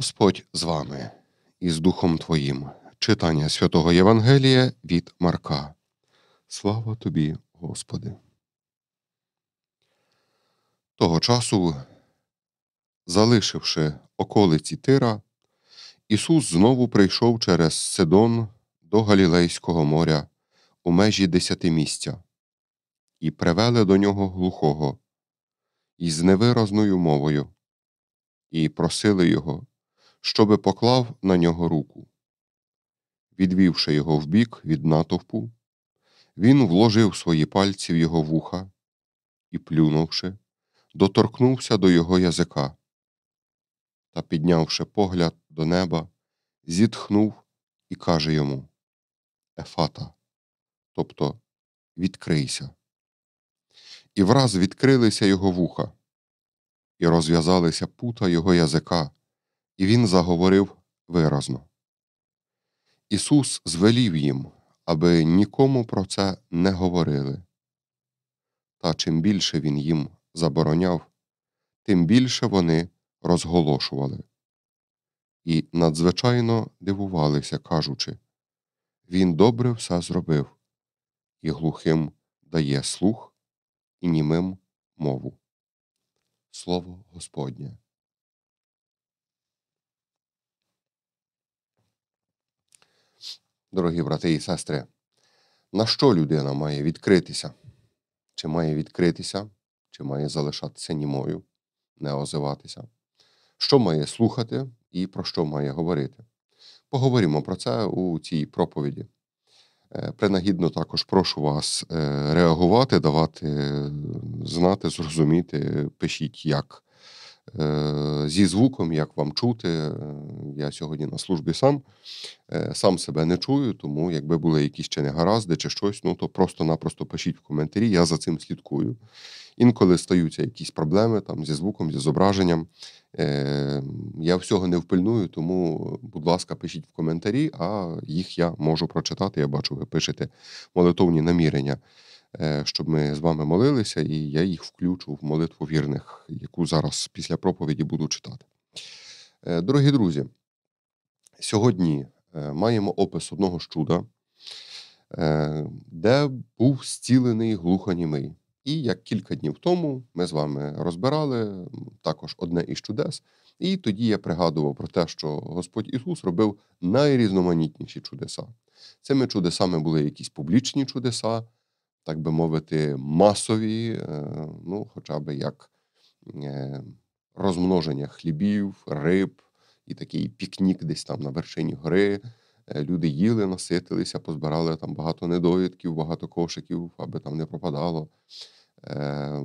Господь з вами і з Духом Твоїм, читання святого Євангелія від Марка. Слава тобі, Господи. Того часу, залишивши околиці Тира, Ісус знову прийшов через Сидон до Галілейського моря у межі десятимістя, і привели до нього глухого з невиразною мовою, і просили його, щоби поклав на нього руку. Відвівши його вбік від натовпу, він вложив свої пальці в його вуха і, плюнувши, доторкнувся до його язика та, піднявши погляд до неба, зітхнув і каже йому Ефата, тобто відкрийся. І враз відкрилися його вуха, і розв'язалися пута його язика, і він заговорив виразно. Ісус звелів їм, аби нікому про це не говорили. Та чим більше він їм забороняв, тим більше вони розголошували. І надзвичайно дивувалися, кажучи Він добре все зробив, і глухим дає слух, і німим мову. Слово Господнє. дорогі брати і сестри, на що людина має відкритися? Чи має відкритися, чи має залишатися німою, не озиватися? Що має слухати і про що має говорити? Поговоримо про це у цій проповіді. Е, принагідно також прошу вас е, реагувати, давати е, знати, зрозуміти, пишіть, як Е, зі звуком, як вам чути, е, я сьогодні на службі сам е, сам себе не чую, тому якби були якісь ще негаразди чи щось, ну то просто-напросто пишіть в коментарі, я за цим слідкую. Інколи стаються якісь проблеми там зі звуком, зі зображенням. Я всього не впильную, тому, будь ласка, пишіть в коментарі, а їх я можу прочитати. Я бачу, ви пишете молитовні намірення. Е, щоб ми з вами молилися, і я їх включу в молитву вірних, яку зараз після проповіді буду читати. Е, дорогі друзі, сьогодні е, маємо опис одного з чуда, де був зцілений глухонімий. І як кілька днів тому ми з вами розбирали також одне із чудес. І тоді я пригадував про те, що Господь Ісус робив найрізноманітніші чудеса. Цими чудесами були якісь публічні чудеса, так би мовити, масові, е, ну, хоча б як е, розмноження хлібів, риб і такий пікнік десь там на вершині гори. Е, люди їли, наситилися, позбирали там багато недовідків, багато кошиків, аби там не пропадало.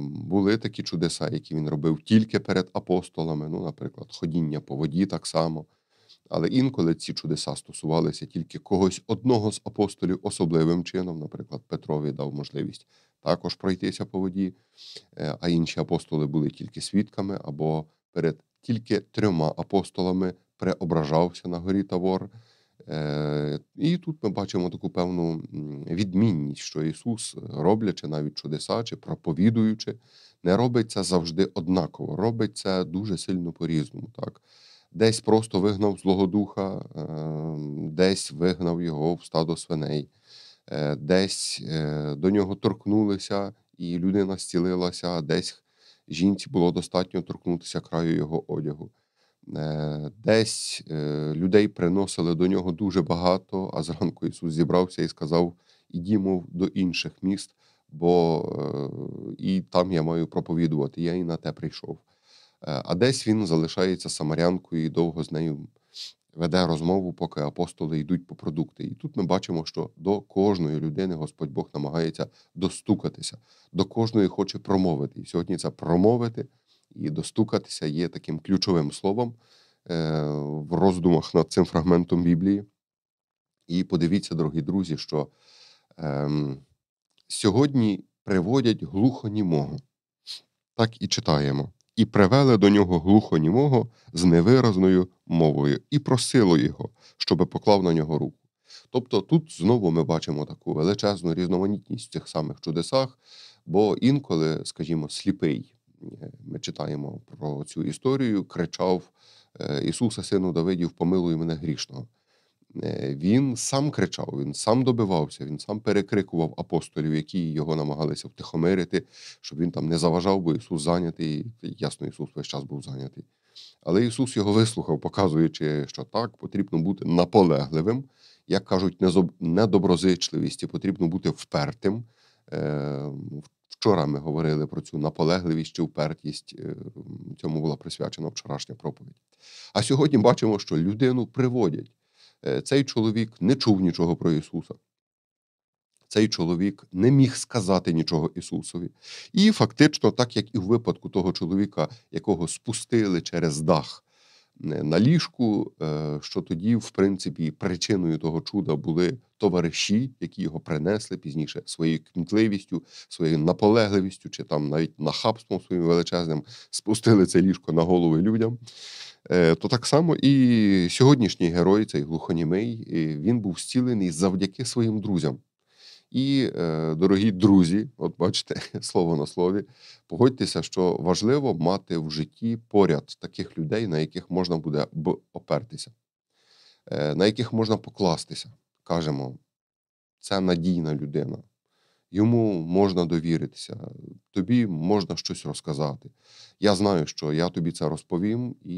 Були такі чудеса, які він робив тільки перед апостолами. Ну, наприклад, ходіння по воді так само. Але інколи ці чудеса стосувалися тільки когось одного з апостолів особливим чином. Наприклад, Петрові дав можливість також пройтися по воді, е, а інші апостоли були тільки свідками, або перед тільки трьома апостолами преображався на горі Тавор. Е, і тут ми бачимо таку певну відмінність, що Ісус, роблячи навіть чудеса чи проповідуючи, не робиться завжди однаково, робиться дуже сильно по-різному. так десь просто вигнав злого духа, ем, десь вигнав його в стадо свиней, е, десь е, до нього торкнулися, і людина зцілилася, десь жінці було достатньо торкнутися краю його одягу. Е, десь людей приносили до нього дуже багато, а зранку Ісус зібрався і сказав: Ідімо до інших міст, бо і там я маю проповідувати, я і на те прийшов. Е, а десь він залишається самарянкою і довго з нею веде розмову, поки апостоли йдуть по продукти. І тут ми бачимо, що до кожної людини Господь Бог намагається достукатися, до кожної хоче промовити. І сьогодні це промовити і достукатися є таким ключовим словом е, в роздумах над цим фрагментом Біблії. І подивіться, дорогі друзі, що ем, сьогодні приводять глухонімого. Так і читаємо і привели до нього глухонімого з невиразною мовою і просили його, щоб поклав на нього руку. Тобто тут знову ми бачимо таку величезну різноманітність в цих самих чудесах, бо інколи, скажімо, сліпий, е, ми читаємо про цю історію, кричав е, Ісуса, сину Давидів, помилуй мене грішного. Е, він сам кричав, він сам добивався, він сам перекрикував апостолів, які його намагалися втихомирити, щоб він там не заважав, бо Ісус зайнятий. Ясно, Ісус весь час був зайнятий. Але Ісус його вислухав, показуючи, що так, потрібно бути наполегливим, як кажуть, недоброзичливість, і потрібно бути впертим. Е, вчора ми говорили про цю наполегливість чи впертість. Е, цьому була присвячена вчорашня проповідь. А сьогодні бачимо, що людину приводять. Е, цей чоловік не чув нічого про Ісуса. Цей чоловік не міг сказати нічого Ісусові. І фактично, так як і в випадку того чоловіка, якого спустили через дах е, на ліжку, е, що тоді, в принципі, причиною того чуда були товариші, які його принесли пізніше своєю кмітливістю, своєю наполегливістю чи там навіть нахабством своїм величезним спустили це ліжко на голови людям. Е, то так само і сьогоднішній герой, цей глухонімий, е, він був зцілений завдяки своїм друзям. І, е, дорогі друзі, от бачите слово на слові, погодьтеся, що важливо мати в житті поряд таких людей, на яких можна буде опертися, на яких можна покластися кажемо, це надійна людина, йому можна довіритися, тобі можна щось розказати. Я знаю, що я тобі це розповім, і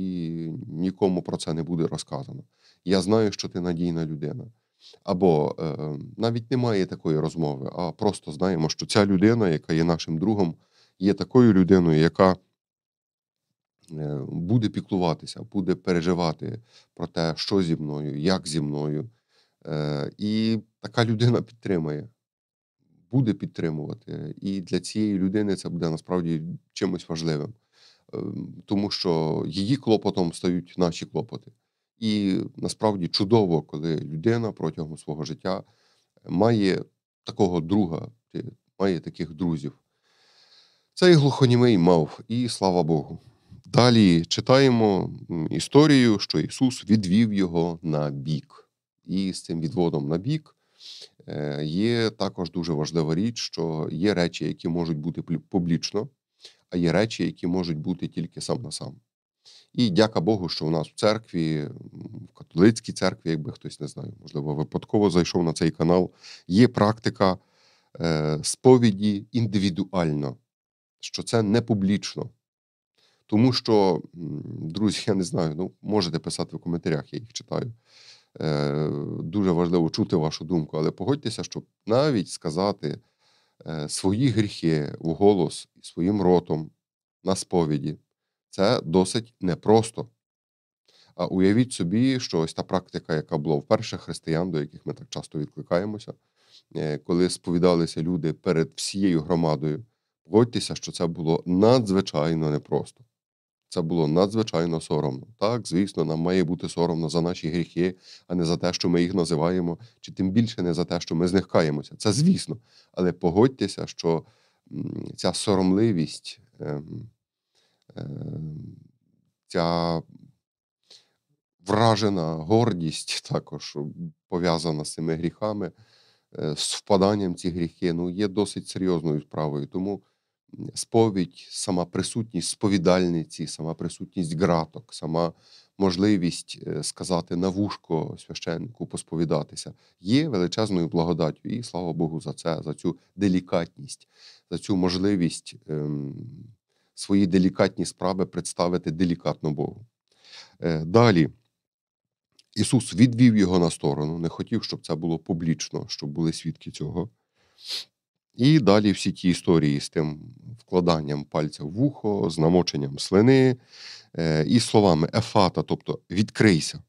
нікому про це не буде розказано. Я знаю, що ти надійна людина. Або е, навіть немає такої розмови, а просто знаємо, що ця людина, яка є нашим другом, є такою людиною, яка е, буде піклуватися, буде переживати про те, що зі мною, як зі мною, Е, І така людина підтримує, буде підтримувати. І для цієї людини це буде насправді чимось важливим, е, тому що її клопотом стають наші клопоти. І насправді чудово, коли людина протягом свого життя має такого друга, має таких друзів. Цей глухонімий мав, і слава Богу. Далі читаємо історію, що Ісус відвів його на бік і з цим відводом на бік. Е, є також дуже важлива річ, що є речі, які можуть бути публічно, а є речі, які можуть бути тільки сам на сам. І дяка Богу, що у нас в церкві, в католицькій церкві, якби хтось не знає, можливо, випадково зайшов на цей канал. Є практика е, сповіді індивідуально, що це не публічно. Тому що, друзі, я не знаю, ну можете писати в коментарях, я їх читаю. Е, дуже важливо чути вашу думку, але погодьтеся, щоб навіть сказати е, свої гріхи в голос своїм ротом на сповіді це досить непросто. А уявіть собі, що ось та практика, яка була в перших християн, до яких ми так часто відкликаємося, е, коли сповідалися люди перед всією громадою, погодьтеся, що це було надзвичайно непросто. Це було надзвичайно соромно. Так, звісно, нам має бути соромно за наші гріхи, а не за те, що ми їх називаємо, чи тим більше не за те, що ми з Це звісно. Але погодьтеся, що ця соромливість, ем, ем, ця вражена гордість також пов'язана з цими гріхами, е, з впаданням ці гріхи, ну, є досить серйозною справою. Тому сповідь, сама присутність сповідальниці, сама присутність граток, сама можливість е, сказати на вушко священнику, посповідатися, є величезною благодаттю. І слава Богу, за це, за цю делікатність, за цю можливість ем, свої делікатні справи представити делікатно Богу. Е, далі. Ісус відвів його на сторону, не хотів, щоб це було публічно, щоб були свідки цього. І далі всі ті історії з тим вкладанням пальця в вухо, з намоченням слини е, і словами ефата, тобто відкрийся.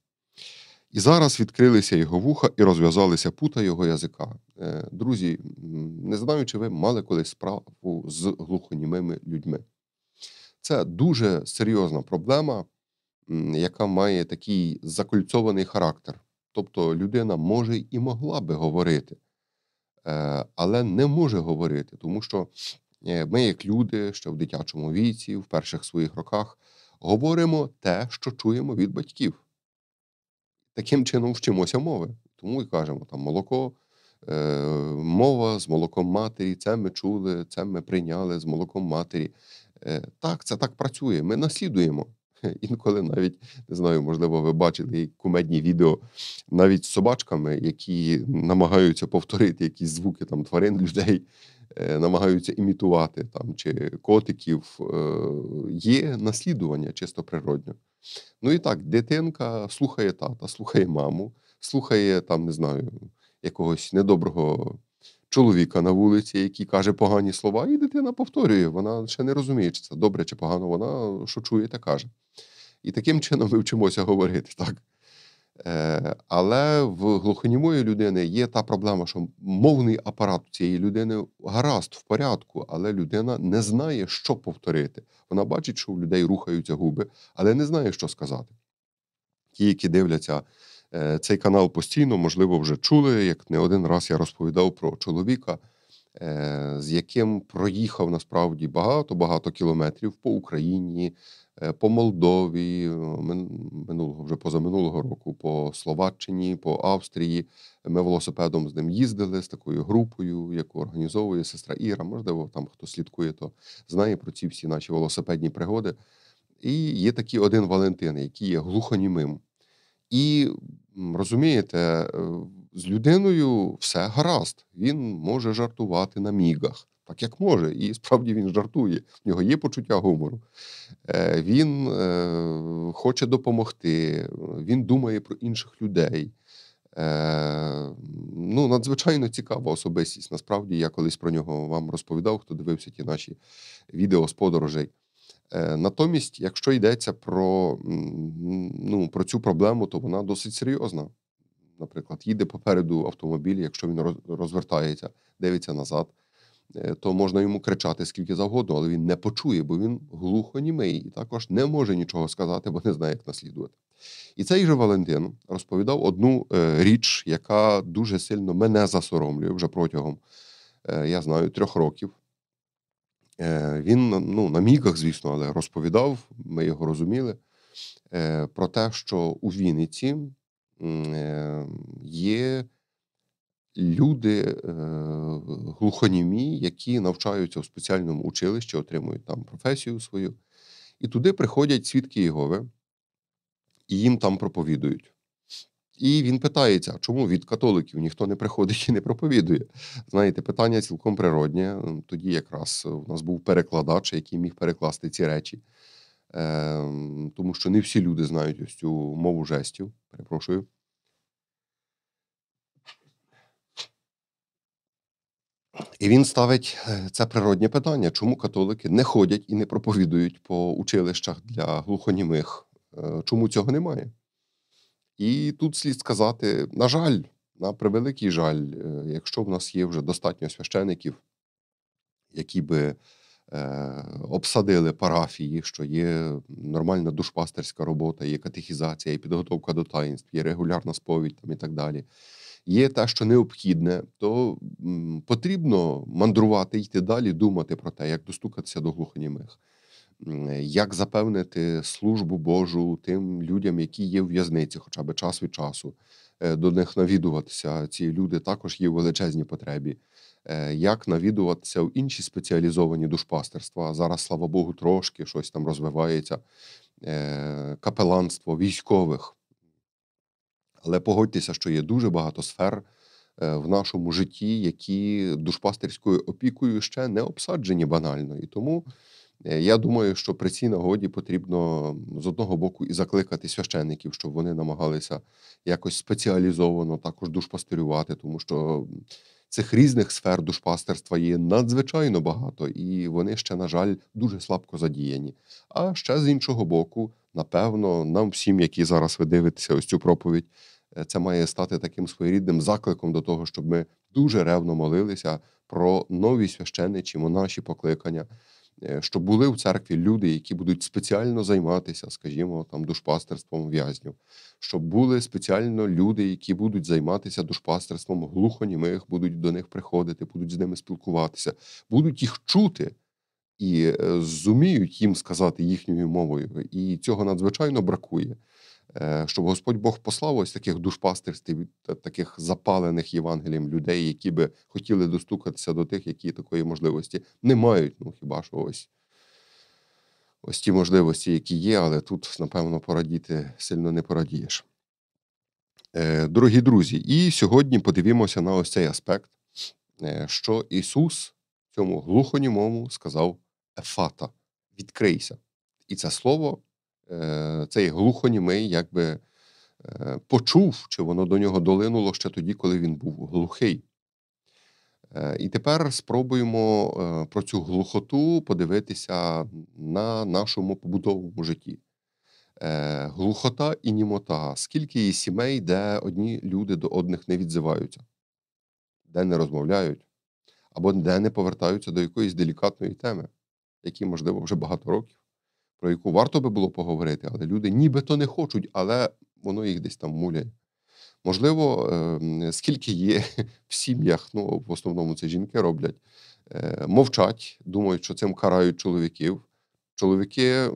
І зараз відкрилися його вуха і розв'язалися пута його язика. Е, друзі, не знаю, чи ви мали колись справу з глухонімими людьми. Це дуже серйозна проблема, яка має такий закольцований характер. Тобто людина може і могла би говорити, Е, але не може говорити, тому що е, ми, як люди, ще в дитячому віці, в перших своїх роках, говоримо те, що чуємо від батьків. Таким чином вчимося мови. Тому і кажемо, там молоко, е, мова з молоком матері, це ми чули, це ми прийняли з молоком матері. Так, це так працює. Ми наслідуємо. інколи навіть не знаю, можливо, ви бачили кумедні відео навіть з собачками, які намагаються повторити якісь звуки там тварин, людей е, намагаються імітувати там чи котиків. Е, є наслідування чисто природньо. Ну і так, дитинка слухає тата, слухає маму, слухає там, не знаю, якогось недоброго. Чоловіка на вулиці, який каже погані слова, і дитина повторює. Вона ще не розуміє, чи це добре чи погано. Вона що чує та каже. І таким чином ми вчимося говорити, так? Е, Але в глухонімої людини є та проблема, що мовний апарат цієї людини гаразд в порядку, але людина не знає, що повторити. Вона бачить, що у людей рухаються губи, але не знає, що сказати. Ті, які дивляться е, цей канал постійно, можливо, вже чули, як не один раз я розповідав про чоловіка. Е, з яким проїхав насправді багато-багато кілометрів по Україні, Е, по Молдові, е, минулого вже позаминулого року, по Словаччині, по Австрії. Ми велосипедом з ним їздили з такою групою, яку організовує сестра Іра. Можливо, там хто слідкує, то знає про ці всі наші велосипедні пригоди. І є такий один Валентин, який є глухонімим. І розумієте, е, з людиною все гаразд. Він може жартувати на мігах так як може. І справді він жартує. В нього є почуття гумору. Е, він е, хоче допомогти, він думає про інших людей. Е, ну, Надзвичайно цікава особистість. Насправді я колись про нього вам розповідав, хто дивився ті наші відео з подорожей. Натомість, якщо йдеться про ну, про цю проблему, то вона досить серйозна. Наприклад, їде попереду автомобіль, якщо він розвертається, дивиться назад. Е, то можна йому кричати скільки завгодно, але він не почує, бо він глухонімий і також не може нічого сказати, бо не знає, як наслідувати. І цей же Валентин розповідав одну е, річ, яка дуже сильно мене засоромлює вже протягом, е, я знаю, трьох років. Він ну, на міках, звісно, але розповідав, ми його розуміли, про те, що у Вінниці є люди е, глухонімі, які навчаються в спеціальному училищі, отримують там професію свою. І туди приходять свідки Єгови, і їм там проповідують. І він питається, чому від католиків ніхто не приходить і не проповідує. Знаєте, питання цілком природнє. Тоді якраз у нас був перекладач, який міг перекласти ці речі, ем, тому що не всі люди знають ось цю мову жестів. Перепрошую. І він ставить е, це природнє питання, чому католики не ходять і не проповідують по училищах для глухонімих, е, чому цього немає. І тут слід сказати: на жаль, на превеликий жаль, е, якщо в нас є вже достатньо священиків, які би обсадили парафії, що є нормальна душпастерська робота, є катехізація, є підготовка до таїнств, є регулярна сповідь там і так далі є те, що необхідне, то потрібно мандрувати, йти далі, думати про те, як достукатися до глухонімих, як запевнити службу Божу тим людям, які є в в'язниці, хоча б час від часу, е, до них навідуватися. Ці люди також є в величезній потребі. Е, як навідуватися в інші спеціалізовані душпастерства? Зараз, слава Богу, трошки щось там розвивається, е, капеланство військових. Але погодьтеся, що є дуже багато сфер е, в нашому житті, які душпастерською опікою ще не обсаджені банально. І тому е, я думаю, що при цій нагоді потрібно з одного боку і закликати священників, щоб вони намагалися якось спеціалізовано також душпастерювати, тому що. Цих різних сфер душпастерства є надзвичайно багато, і вони ще, на жаль, дуже слабко задіяні. А ще з іншого боку, напевно, нам всім, які зараз ви дивитеся ось цю проповідь, Е, це має стати таким своєрідним закликом до того, щоб ми дуже ревно молилися про нові священичі, монаші покликання, е, щоб були в церкві люди, які будуть спеціально займатися, скажімо, там душпастерством в'язнів, щоб були спеціально люди, які будуть займатися душпастерством глухонімих, будуть до них приходити, будуть з ними спілкуватися, будуть їх чути. І е, зуміють їм сказати їхньою мовою, і цього надзвичайно бракує. Е, щоб Господь Бог послав ось таких душпастерств, таких запалених Євангелієм людей, які би хотіли достукатися до тих, які такої можливості не мають. Ну хіба що ось ось ті можливості, які є, але тут, напевно, порадіти сильно не порадієш. Е, дорогі друзі, і сьогодні подивимося на ось цей аспект, е, що Ісус цьому глухонімому сказав Ефата: відкрийся. І це слово Е, цей глухонімий якби е, почув, чи воно до нього долинуло ще тоді, коли він був глухий. Е, і тепер спробуємо про цю глухоту подивитися на нашому побутовому житті. Глухота і німота. Скільки є сімей, де одні люди до одних не відзиваються, де не розмовляють, або де не повертаються до якоїсь делікатної теми, які, можливо, вже багато років про яку варто би було поговорити, але люди нібито не хочуть, але воно їх десь там муляє. Можливо, ем, скільки є в сім'ях, ну в основному це жінки роблять, е, мовчать, думають, що цим карають чоловіків. Чоловіки,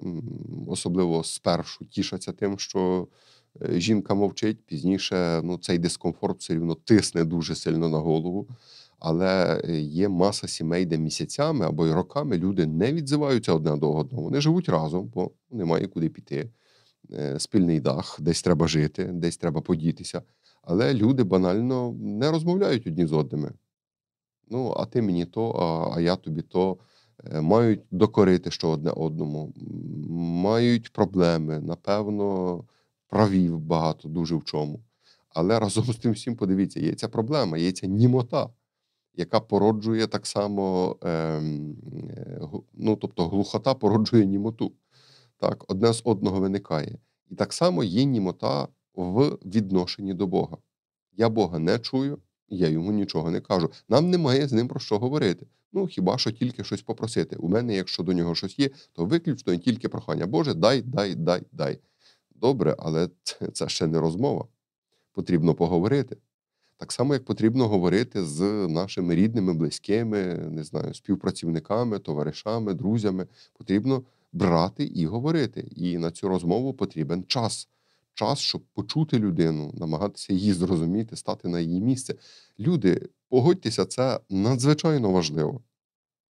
особливо спершу, тішаться тим, що е, жінка мовчить пізніше, ну цей дискомфорт все рівно тисне дуже сильно на голову. Але е, є маса сімей, де місяцями або й роками люди не відзиваються одне до одного. Вони живуть разом, бо немає куди піти. Е, спільний дах, десь треба жити, десь треба подітися. Але люди банально не розмовляють одні з одними. Ну, а ти мені то, а, я тобі то. Е, мають докорити що одне одному, мають проблеми, напевно, правів багато дуже в чому. Але разом з тим всім подивіться, є ця проблема, є ця німота яка породжує так само, ем, е, ну тобто глухота породжує німоту. Так, одне з одного виникає. І так само є німота в відношенні до Бога. Я Бога не чую, я йому нічого не кажу. Нам немає з ним про що говорити. Ну хіба що тільки щось попросити. У мене, якщо до нього щось є, то виключно тільки прохання. Боже, дай, дай, дай, дай. Добре, але це ще не розмова. Потрібно поговорити. Так само, як потрібно говорити з нашими рідними, близькими, не знаю, співпрацівниками, товаришами, друзями, потрібно брати і говорити. І на цю розмову потрібен час. Час, щоб почути людину, намагатися її зрозуміти, стати на її місце. Люди, погодьтеся, це надзвичайно важливо.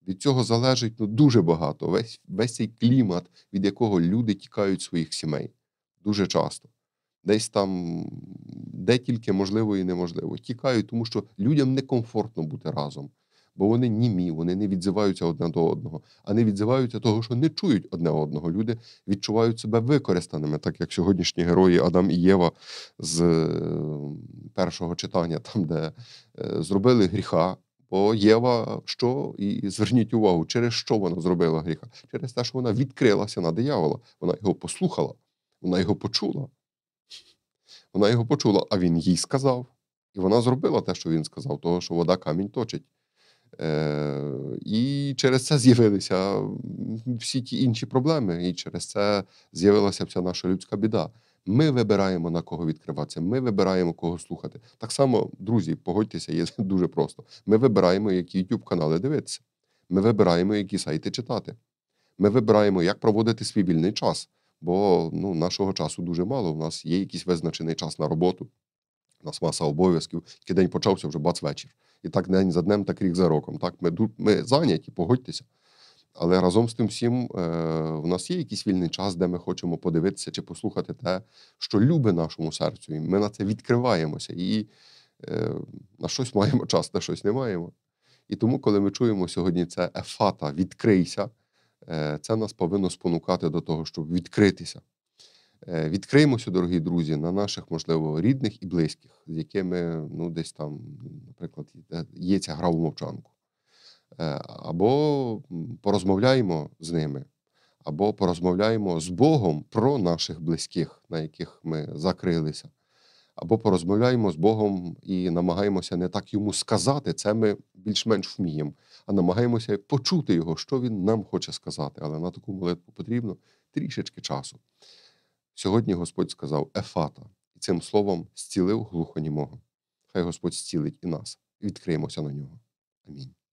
Від цього залежить ну, дуже багато. Весь весь цей клімат, від якого люди тікають своїх сімей, дуже часто десь там, де тільки можливо і неможливо. Тікають, тому що людям некомфортно бути разом, бо вони німі, вони не відзиваються одне до одного, а не відзиваються того, що не чують одне одного. Люди відчувають себе використаними, так як сьогоднішні герої Адам і Єва з е, першого читання, там де е, зробили гріха. Бо Єва, що і зверніть увагу, через що вона зробила гріха? Через те, що вона відкрилася на диявола, вона його послухала, вона його почула, вона його почула, а він їй сказав. І вона зробила те, що він сказав, того, що вода камінь точить. Е, І через це з'явилися всі ті інші проблеми, і через це з'явилася вся наша людська біда. Ми вибираємо на кого відкриватися, ми вибираємо кого слухати. Так само, друзі, погодьтеся, є дуже просто. Ми вибираємо, які youtube канали дивитися. Ми вибираємо, які сайти читати. Ми вибираємо, як проводити свій вільний час бо ну, нашого часу дуже мало. У нас є якийсь визначений час на роботу, у нас маса обов'язків. Тільки день почався вже бац вечір. І так день за днем, так рік за роком. Так, Ми ми зайняті, погодьтеся. Але разом з тим всім е, у нас є якийсь вільний час, де ми хочемо подивитися чи послухати те, що любить нашому серцю. І ми на це відкриваємося і е, на щось маємо час, на щось не маємо. І тому, коли ми чуємо сьогодні, це ефата відкрийся. Е, це нас повинно спонукати до того, щоб відкритися. Е, відкриємося, дорогі друзі, на наших, можливо, рідних і близьких, з якими ну, десь там, наприклад, є ця гра в мовчанку. Е, або порозмовляємо з ними, або порозмовляємо з Богом про наших близьких, на яких ми закрилися або порозмовляємо з Богом і намагаємося не так йому сказати, це ми більш-менш вміємо, а намагаємося почути його, що він нам хоче сказати. Але на таку молитву потрібно трішечки часу. Сьогодні Господь сказав Ефата, і цим словом зцілив глухонімого. Хай Господь зцілить і нас. Відкриємося на нього. Амінь.